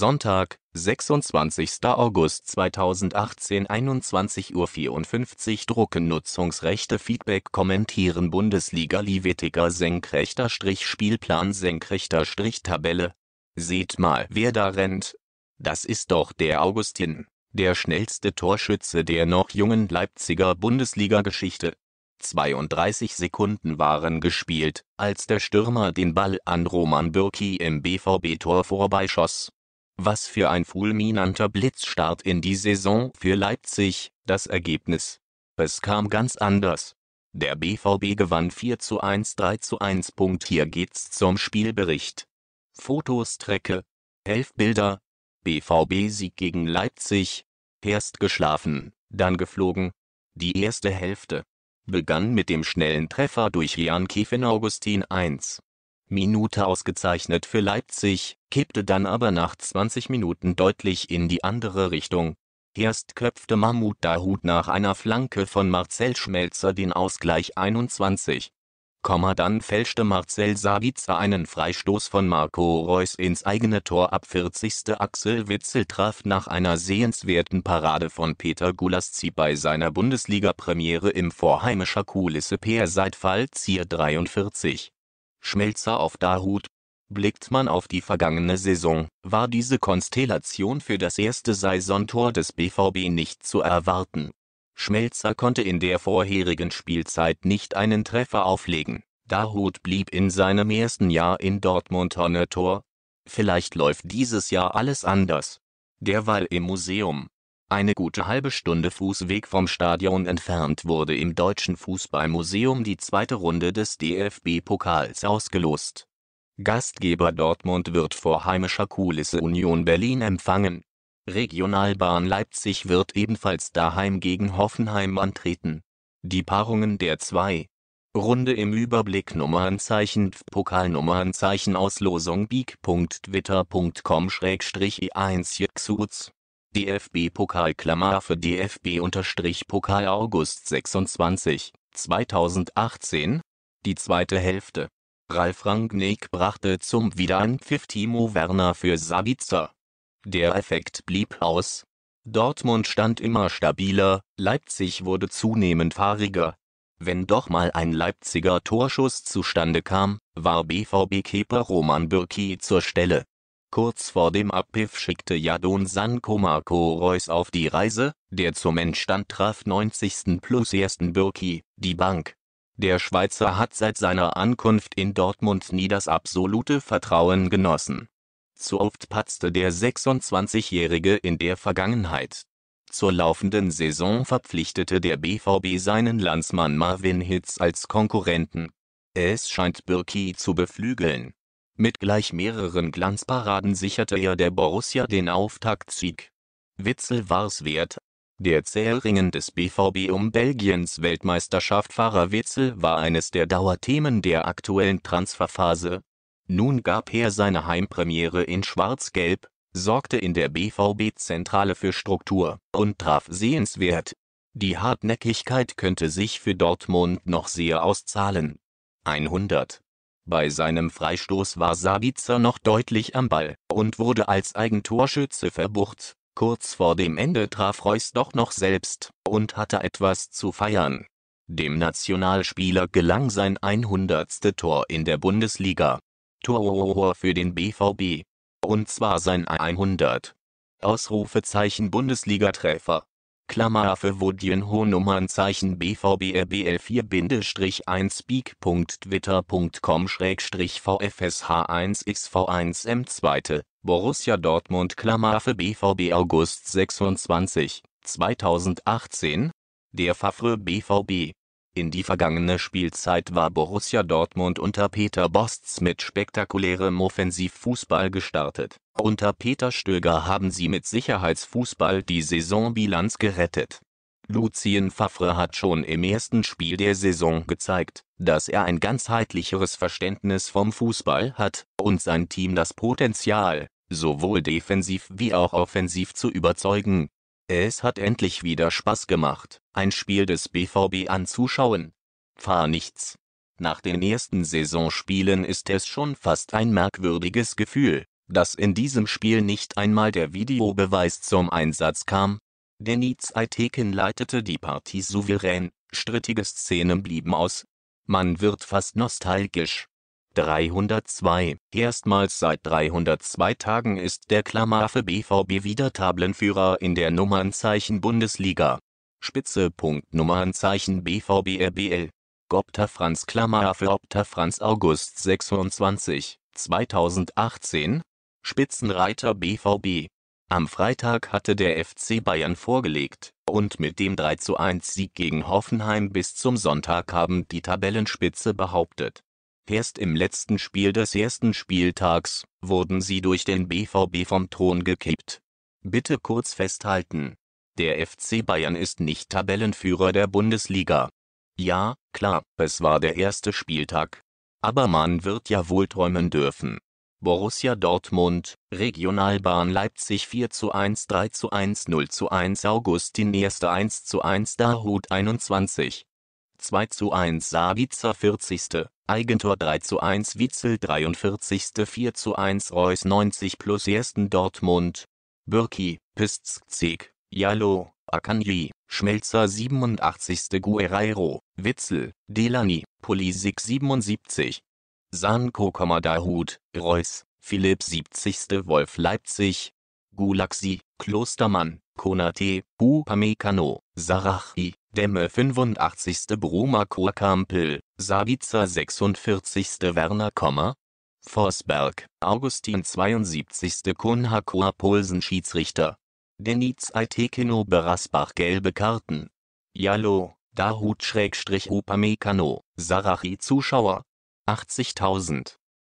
Sonntag, 26. August 2018 21.54 Uhr Drucken Nutzungsrechte Feedback Kommentieren Bundesliga Livetiger senkrechter Strich Spielplan senkrechter Strich Tabelle Seht mal wer da rennt. Das ist doch der Augustin, der schnellste Torschütze der noch jungen Leipziger Bundesliga-Geschichte. 32 Sekunden waren gespielt, als der Stürmer den Ball an Roman Bürki im BVB-Tor vorbeischoss was für ein fulminanter Blitzstart in die Saison für Leipzig, das Ergebnis. Es kam ganz anders. Der BVB gewann 4 zu 1, 4:1 3:1. Punkt. Hier geht's zum Spielbericht. Fotostrecke. 11 Bilder. BVB-Sieg gegen Leipzig. Erst geschlafen, dann geflogen. Die erste Hälfte begann mit dem schnellen Treffer durch Jan Kiefen Augustin 1 Minute ausgezeichnet für Leipzig, kippte dann aber nach 20 Minuten deutlich in die andere Richtung. Erst köpfte Mahmoud Dahoud nach einer Flanke von Marcel Schmelzer den Ausgleich 21. Komma dann fälschte Marcel Sabitzer einen Freistoß von Marco Reus ins eigene Tor ab 40. Axel Witzel traf nach einer sehenswerten Parade von Peter Gulaszi bei seiner Bundesliga-Premiere im vorheimischer Kulisse Per seit Zier 43. Schmelzer auf Dahut. Blickt man auf die vergangene Saison, war diese Konstellation für das erste Saisontor des BVB nicht zu erwarten. Schmelzer konnte in der vorherigen Spielzeit nicht einen Treffer auflegen. Dahut blieb in seinem ersten Jahr in Dortmund ohne Tor. Vielleicht läuft dieses Jahr alles anders. Derweil im Museum eine gute halbe Stunde Fußweg vom Stadion entfernt wurde im Deutschen Fußballmuseum die zweite Runde des DFB-Pokals ausgelost. Gastgeber Dortmund wird vor heimischer Kulisse Union Berlin empfangen. Regionalbahn Leipzig wird ebenfalls daheim gegen Hoffenheim antreten. Die Paarungen der zwei Runde im Überblick Nummernzeichen Pokalnummernzeichen Auslosung big.twitter.com-e1 Xuts DFB-Pokal Klammer für DFB-Pokal August 26, 2018, die zweite Hälfte. Ralf Rangnick brachte zum Wiederanpfiff Timo Werner für Sabitzer. Der Effekt blieb aus. Dortmund stand immer stabiler, Leipzig wurde zunehmend fahriger. Wenn doch mal ein Leipziger Torschuss zustande kam, war BVB-Keeper Roman Bürki zur Stelle Kurz vor dem Abpiff schickte Jadon Sanko Marco Reus auf die Reise, der zum Endstand traf 90. plus 1. Birki, die Bank. Der Schweizer hat seit seiner Ankunft in Dortmund nie das absolute Vertrauen genossen. Zu oft patzte der 26-Jährige in der Vergangenheit. Zur laufenden Saison verpflichtete der BVB seinen Landsmann Marvin Hitz als Konkurrenten. Es scheint Birki zu beflügeln mit gleich mehreren Glanzparaden sicherte er der Borussia den Auftaktsieg. Witzel war's wert. Der Zählringen des BVB um Belgiens Weltmeisterschaft Fahrer Witzel war eines der Dauerthemen der aktuellen Transferphase. Nun gab er seine Heimpremiere in Schwarz-Gelb, sorgte in der BVB-Zentrale für Struktur und traf sehenswert. Die Hartnäckigkeit könnte sich für Dortmund noch sehr auszahlen. 100 bei seinem Freistoß war Sabitzer noch deutlich am Ball und wurde als Eigentorschütze verbucht. Kurz vor dem Ende traf Reus doch noch selbst und hatte etwas zu feiern. Dem Nationalspieler gelang sein 100. Tor in der Bundesliga. Tor für den BVB. Und zwar sein 100. Ausrufezeichen Bundesliga-Treffer. Klammer für Wodienho Nummernzeichen BVBRBL4-1 Schrägstrich speak.twitter.com-vfsh1xv1m2 Borussia Dortmund Klammer für BVB August 26, 2018 Der Fafre BVB in die vergangene Spielzeit war Borussia Dortmund unter Peter Bosz mit spektakulärem Offensivfußball gestartet. Unter Peter Stöger haben sie mit Sicherheitsfußball die Saisonbilanz gerettet. Lucien Favre hat schon im ersten Spiel der Saison gezeigt, dass er ein ganzheitlicheres Verständnis vom Fußball hat und sein Team das Potenzial, sowohl defensiv wie auch offensiv zu überzeugen, es hat endlich wieder Spaß gemacht, ein Spiel des BVB anzuschauen. Fahr nichts. Nach den ersten Saisonspielen ist es schon fast ein merkwürdiges Gefühl, dass in diesem Spiel nicht einmal der Videobeweis zum Einsatz kam. Deniz Aiteken leitete die Partie souverän, strittige Szenen blieben aus. Man wird fast nostalgisch, 302. Erstmals seit 302 Tagen ist der Klammeraffe BVB wieder Tabellenführer in der Nummernzeichen-Bundesliga. Spitze. Nummernzeichen BVB RBL. Gopter Franz Klammeraffe Opter Franz August 26, 2018. Spitzenreiter BVB. Am Freitag hatte der FC Bayern vorgelegt und mit dem 3 1 Sieg gegen Hoffenheim bis zum Sonntagabend die Tabellenspitze behauptet Erst im letzten Spiel des ersten Spieltags wurden sie durch den BVB vom Thron gekippt. Bitte kurz festhalten. Der FC Bayern ist nicht Tabellenführer der Bundesliga. Ja, klar, es war der erste Spieltag. Aber man wird ja wohl träumen dürfen. Borussia Dortmund, Regionalbahn Leipzig 4 zu 1 3 zu 1 0 zu 1 Augustin 1 zu 1 Dahut 21 2 zu 1 Sabitzer 40. Eigentor 3 zu 1 Witzel 43. 4 zu 1 Reus 90 plus 1. Dortmund. Birki, Pistzig, Jallo, Akanji, Schmelzer 87. Guerreiro, Witzel, Delany, Polisik 77. Sanko, Dahut, Reus, Philipp 70. Wolf Leipzig, Gulaxi, Klostermann, Konate, Upamecano, Sarachi, Demme 85. Bruma Korkampel, Sabitzer 46. Werner, Forsberg, Augustin 72. Kunhakor Polsen Schiedsrichter. Deniz Aitekino Berasbach gelbe Karten. Jallo, Dahut-Upamecano, Schrägstrich Sarachi Zuschauer. 80.000